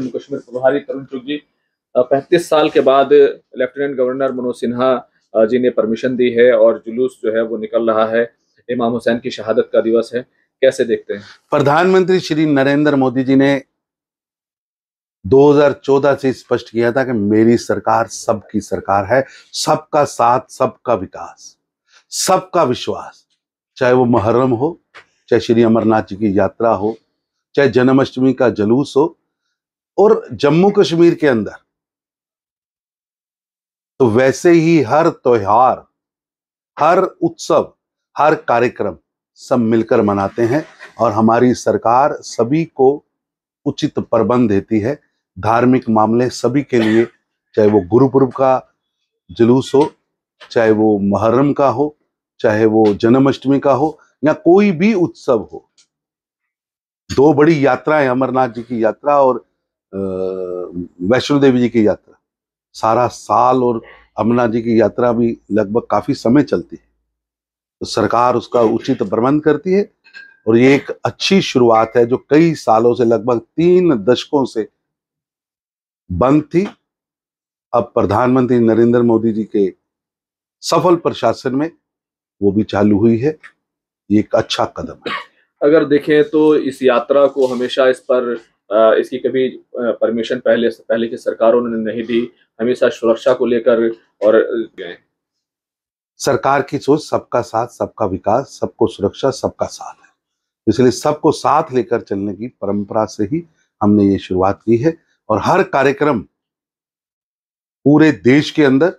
जम्मू कश्मीर प्रभारी तरुण चुग जी पैंतीस साल के बाद लेफ्टिनेंट गवर्नर मनोज सिन्हा जी ने परमिशन दी है और जुलूस जो है वो निकल रहा है इमाम हुसैन की शहादत का दिवस है कैसे देखते हैं प्रधानमंत्री श्री नरेंद्र मोदी जी ने 2014 से स्पष्ट किया था कि मेरी सरकार सबकी सरकार है सबका साथ सबका विकास सबका विश्वास चाहे वो मुहर्रम हो चाहे श्री अमरनाथ जी की यात्रा हो चाहे जन्माष्टमी का जुलूस हो और जम्मू कश्मीर के अंदर तो वैसे ही हर त्योहार हर उत्सव हर कार्यक्रम सब मिलकर मनाते हैं और हमारी सरकार सभी को उचित प्रबंध देती है धार्मिक मामले सभी के लिए चाहे वो गुरुपुरब का जुलूस हो चाहे वो मुहर्रम का हो चाहे वो जन्माष्टमी का हो या कोई भी उत्सव हो दो बड़ी यात्राएं अमरनाथ जी की यात्रा और वैष्णो देवी जी की यात्रा सारा साल और अमरनाथ जी की यात्रा भी लगभग काफी समय चलती है तो सरकार उसका उचित प्रबंध करती है और ये एक अच्छी शुरुआत है जो कई सालों से लगभग तीन दशकों से बंद थी अब प्रधानमंत्री नरेंद्र मोदी जी के सफल प्रशासन में वो भी चालू हुई है ये एक अच्छा कदम है अगर देखें तो इस यात्रा को हमेशा इस पर इसकी कभी परमिशन पहले पहले की सरकारों ने नहीं दी हमेशा सुरक्षा को लेकर और गए सरकार की सोच सबका साथ सबका विकास सबको सुरक्षा सबका साथ है इसलिए सबको साथ लेकर चलने की परंपरा से ही हमने ये शुरुआत की है और हर कार्यक्रम पूरे देश के अंदर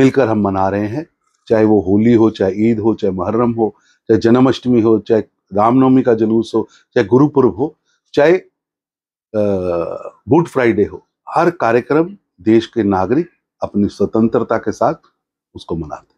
मिलकर हम मना रहे हैं चाहे वो होली हो चाहे ईद हो चाहे मुहर्रम हो चाहे जन्माष्टमी हो चाहे रामनवमी का जुलूस हो चाहे गुरुपुरब हो चाहे गुड फ्राइडे हो हर कार्यक्रम देश के नागरिक अपनी स्वतंत्रता के साथ उसको मनाते